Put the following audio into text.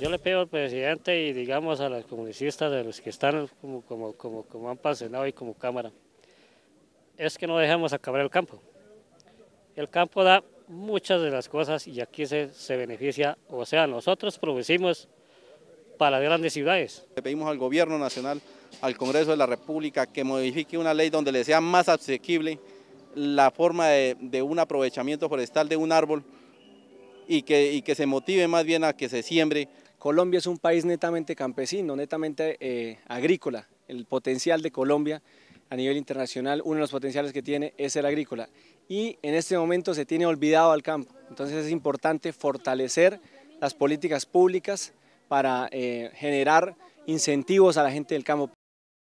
Yo le pido al presidente y digamos a los comunicistas, de los que están como, como, como, han pasado y como cámara, es que no dejemos acabar el campo. El campo da muchas de las cosas y aquí se, beneficia, o sea, nosotros producimos para grandes ciudades. Le pedimos al gobierno nacional, al Congreso de la República, que modifique una ley donde le sea más asequible la forma de un aprovechamiento forestal de un árbol y que, que se motive más bien a que se siembre. Colombia es un país netamente campesino, netamente eh, agrícola. El potencial de Colombia a nivel internacional, uno de los potenciales que tiene es el agrícola. Y en este momento se tiene olvidado al campo. Entonces es importante fortalecer las políticas públicas para eh, generar incentivos a la gente del campo.